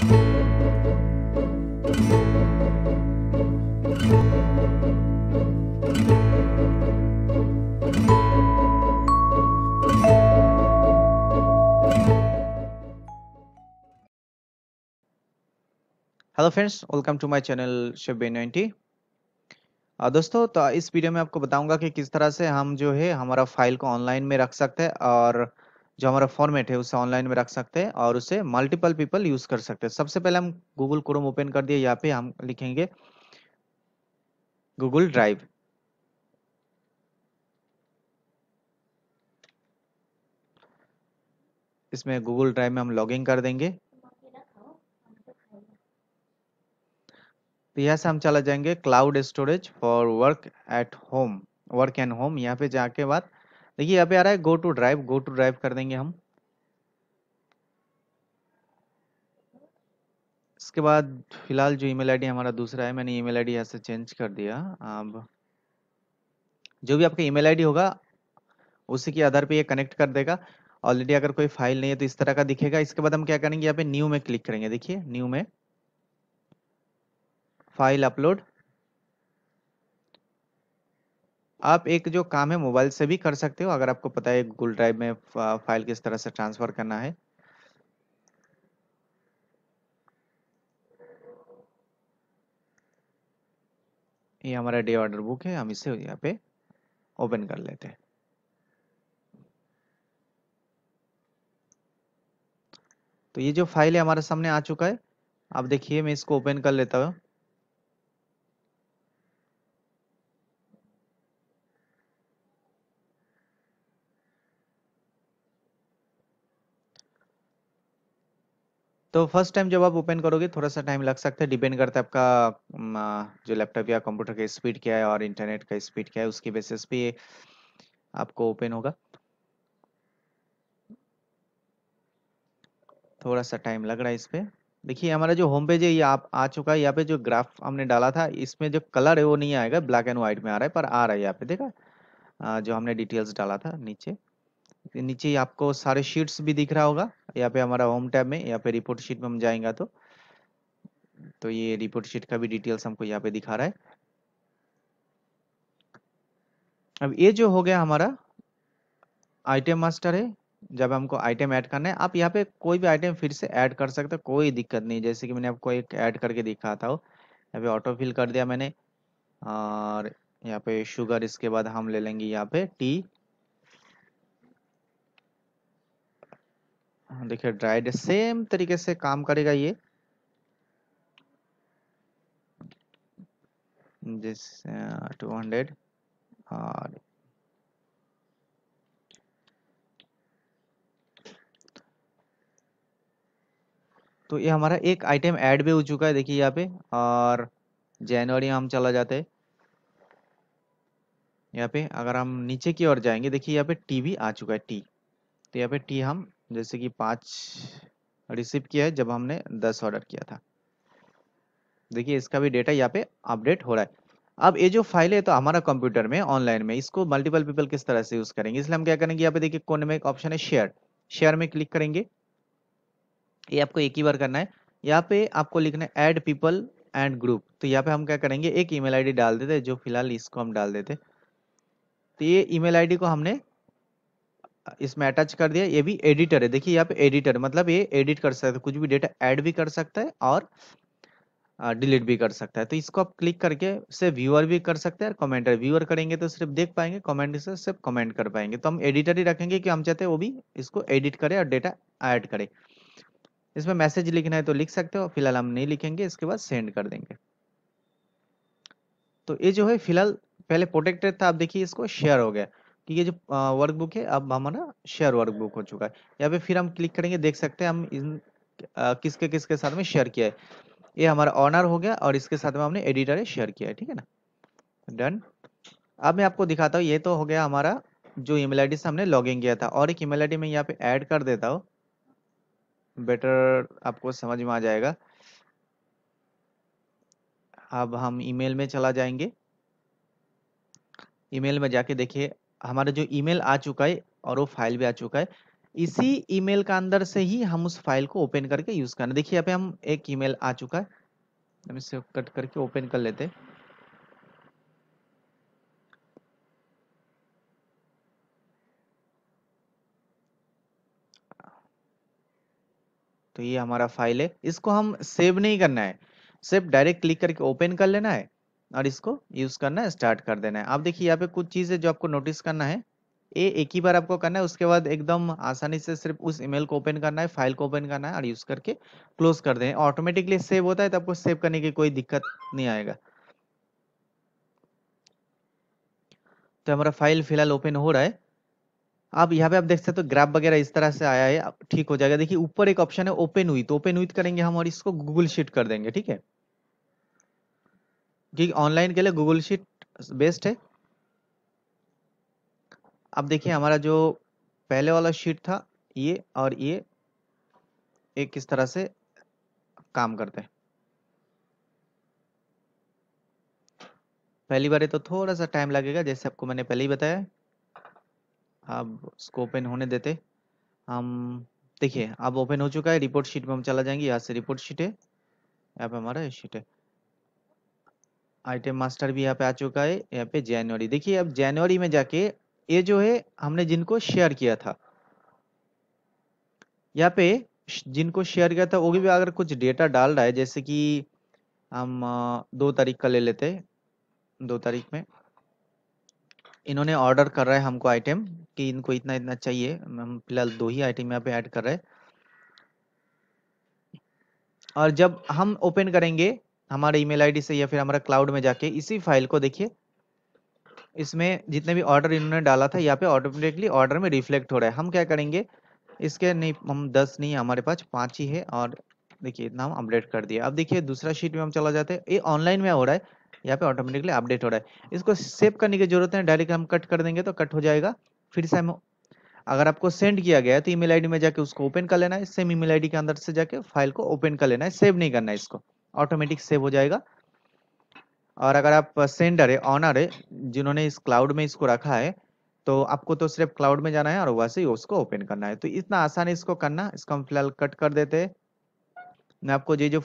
hello friends welcome to my channel शबे ninety दोस्तों तो इस वीडियो में आपको बताऊंगा कि किस तरह से हम जो है हमारा फाइल को ऑनलाइन में रख सकते हैं और जो हमारा फॉर्मेट है उसे ऑनलाइन में रख सकते हैं और उसे मल्टीपल पीपल यूज कर सकते हैं सबसे पहले हम गूगल क्रोम ओपन कर दिए यहाँ पे हम लिखेंगे गूगल ड्राइव इसमें गूगल ड्राइव में हम लॉगिन कर देंगे तो यहाँ से हम चला जाएंगे cloud storage for work at home work and home यहाँ पे जाके बाद देखिए यहाँ पे आ रहा है go to drive go to drive कर देंगे हम इसके बाद फिलहाल जो ईमेल आईडी हमारा दूसरा है मैंने ईमेल आईडी यहाँ से चेंज कर दिया अब जो भी आपका ईमेल आईडी होगा उसी के आधार पे ये कनेक्ट कर देगा ऑलरेडी अगर कोई फाइल नहीं है तो इस तरह का दिखेगा इसके बाद हम क्या करेंगे यहाँ पे न्यू में क्लिक करेंगे देखिए न्यू में फाइल अपलोड आप एक जो काम है मोबाइल से भी कर सकते हो अगर आपको पता है गूगल ड्राइव में फाइल किस तरह से ट्रांसफर करना है ये हमारा डे ऑर्डर बुक है हम इसे यहाँ पे ओपन कर लेते हैं तो ये जो फाइल है हमारे सामने आ चुका है आप देखिए मैं इसको ओपन कर लेता हूँ तो फर्स्ट टाइम जब आप ओपन करोगे थोड़ा सा टाइम लग सकता है डिपेंड करता है आपका जो लैपटॉप या कंप्यूटर का स्पीड क्या है और इंटरनेट का स्पीड क्या है उसके बेसिस पे आपको ओपन होगा थोड़ा सा टाइम लग रहा है इस पर देखिए हमारा जो होम पेज है ये आप आ चुका है यहाँ पे जो ग्राफ हमने डाला था इसमें जो कलर है वो नहीं आएगा ब्लैक एंड व्हाइट में आ रहा है पर आ रहा है यहाँ पे देखा जो हमने डिटेल्स डाला था नीचे नीचे आपको सारे शीट्स भी दिख रहा होगा यहाँ पे हमारा होम टैब में यहाँ पे रिपोर्ट शीट में हम जाएंगे तो तो ये रिपोर्ट शीट का भी डिटेल्स हमको यहाँ पे दिखा रहा है अब ये जो हो गया हमारा आइटम मास्टर है जब हमको आइटम ऐड करना है आप यहाँ पे कोई भी आइटम फिर से ऐड कर सकते हो कोई दिक्कत नहीं जैसे कि मैंने आपको एक ऐड करके दिखा था यहाँ पे ऑटो फिल कर दिया मैंने और यहाँ पे शुगर इसके बाद हम ले लेंगे यहाँ पे टी हाँ, देखिए ड्राइड सेम तरीके से काम करेगा ये टू हंड्रेड uh, और तो ये हमारा एक आइटम ऐड भी हो चुका है देखिए यहाँ पे और जनवरी हम चला जाते हैं यहाँ पे अगर हम नीचे की ओर जाएंगे देखिए यहाँ पे टी भी आ चुका है टी तो यहाँ पे टी हम जैसे कि पांच रिसीव किया है जब हमने दस ऑर्डर किया था देखिए इसका भी डेटा यहाँ पे अपडेट हो रहा है अब ये जो फाइल है तो हमारा कंप्यूटर में ऑनलाइन में इसको मल्टीपल पीपल किस तरह से यूज करेंगे इसलिए हम क्या करेंगे यहाँ पे देखिए कोने में एक ऑप्शन है शेयर शेयर में क्लिक करेंगे ये आपको एक ही बार करना है यहाँ पे आपको लिखना है एड पीपल एंड ग्रुप तो यहाँ पे हम क्या करेंगे एक ईमेल आईडी डाल देते जो फिलहाल इसको हम डाल देते तो ये ईमेल आईडी को हमने इसमें अटैच कर दिया ये भी एडिटर है देखिए यहाँ पे एडिटर मतलब ये एडिट कर सकता है कुछ भी डेटा ऐड भी कर सकता है और डिलीट भी कर सकता है तो इसको आप क्लिक करके से व्यूअर भी कर सकते हैं और कमेंटर व्यूअर करेंगे तो सिर्फ देख पाएंगे कमेंट से सिर्फ कमेंट कर पाएंगे तो हम एडिटर ही रखेंगे कि हम चाहते हैं वो भी इसको एडिट करे और डेटा ऐड करे इसमें मैसेज लिखना है तो लिख सकते हो फिलहाल हम नहीं लिखेंगे इसके बाद सेंड कर देंगे तो ये जो है फिलहाल पहले प्रोटेक्टेड था आप देखिए इसको शेयर हो गया कि ये जो वर्कबुक है अब हमारा शेयर वर्कबुक हो चुका है यहाँ पे फिर हम क्लिक करेंगे देख सकते हैं हम इन किसके किसके साथ में शेयर किया है ये हमारा ऑनर हो गया और इसके साथ में हमने एडिटर शेयर किया है ठीक है ना डन अब मैं आपको दिखाता हूँ ये तो हो गया हमारा जो ईमेल आईडी से हमने लॉगिन किया था और एक ईमेल आईडी में यहाँ पे ऐड कर देता हूँ बेटर आपको समझ में आ जाएगा अब हम ईमेल में चला जाएंगे ईमेल में जाके देखिए हमारा जो ईमेल आ चुका है और वो फाइल भी आ चुका है इसी ईमेल का अंदर से ही हम उस फाइल को ओपन करके यूज़ करना देखिए यहाँ पे हम एक ईमेल आ चुका है हम इसे कट करके ओपन कर लेते हैं तो ये हमारा फाइल है इसको हम सेव नहीं करना है सिर्फ डायरेक्ट क्लिक करके ओपन कर लेना है और इसको यूज करना स्टार्ट कर देना है आप देखिए यहाँ पे कुछ चीजें जो आपको नोटिस करना है ये एक ही बार आपको करना है उसके बाद एकदम आसानी से सिर्फ उस ईमेल को ओपन करना है फाइल को ओपन करना है और यूज करके क्लोज कर दें ऑटोमेटिकली सेव होता है तो आपको सेव करने की कोई दिक्कत नहीं आएगा तो हमारा फाइल फिलहाल ओपन हो रहा है अब यहाँ पे आप देख सकते हो तो ग्राफ वगैरह इस तरह से आया है ठीक हो जाएगा देखिए ऊपर एक ऑप्शन है ओपन हुई तो ओपन हुई करेंगे हम और इसको गूगल शीट कर देंगे ठीक है कि ऑनलाइन के लिए गूगल शीट बेस्ट है अब देखिए हमारा जो पहले वाला शीट था ये और ये एक किस तरह से काम करते हैं पहली बार तो थोड़ा सा टाइम लगेगा जैसे आपको मैंने पहले ही बताया अब इसको ओपन होने देते हम देखिए अब ओपन हो चुका है रिपोर्ट शीट में हम चला जाएंगे यहाँ से रिपोर्ट शीट है यहाँ पे हमारा शीट है आइटम मास्टर भी यहाँ पे आ चुका है यहाँ पे जनवरी देखिए अब जनवरी में जाके ये जो है हमने जिनको शेयर किया था यहाँ पे जिनको शेयर किया था वो भी अगर कुछ डेटा डाल रहा है जैसे कि हम दो तारीख का ले लेते दो तारीख में इन्होंने ऑर्डर कर रहा है हमको आइटम कि इनको इतना इतना चाहिए हम फिलहाल दो ही आइटम यहाँ पे ऐड कर रहे हैं और जब हम ओपन करेंगे हमारे ईमेल आईडी से या फिर हमारा क्लाउड में जाके इसी फाइल को देखिए इसमें जितने भी ऑर्डर इन्होंने डाला था यहाँ पे ऑटोमेटिकली ऑर्डर में रिफ्लेक्ट हो रहा है हम क्या करेंगे इसके नहीं हम दस नहीं हमारे पास पाँच ही है और देखिए इतना हम अपडेट कर दिया अब देखिए दूसरा शीट में हम चला जाते हैं ये ऑनलाइन में हो रहा है यहाँ पे ऑटोमेटिकली अपडेट हो रहा है इसको सेव करने की जरूरत है डायरेक्ट हम कट कर देंगे तो कट हो जाएगा फिर से हम अगर आपको सेंड किया गया तो ईमेल आईडी में जाके उसको ओपन कर लेना है सेम ईमेल आईडी के अंदर से जाके फाइल को ओपन कर लेना है सेव नहीं करना है इसको ऑटोमेटिक सेव हो जाएगा और अगर आप सेंडर है ऑनर है जिन्होंने इस क्लाउड में इसको रखा है तो आपको तो सिर्फ क्लाउड में जाना है और वैसे ही उसको ओपन करना है तो इतना आसान है इसको करना इसको हम फिलहाल कट कर देते हैं मैं आपको ये जो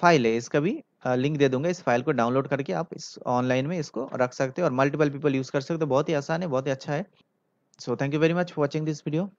फाइल है इसका भी लिंक दे दूंगा इस फाइल को डाउनलोड करके आप इस ऑनलाइन में इसको रख सकते हो और मल्टीपल पीपल यूज़ कर सकते हो बहुत ही आसान है बहुत ही अच्छा है so thank you very much for watching this video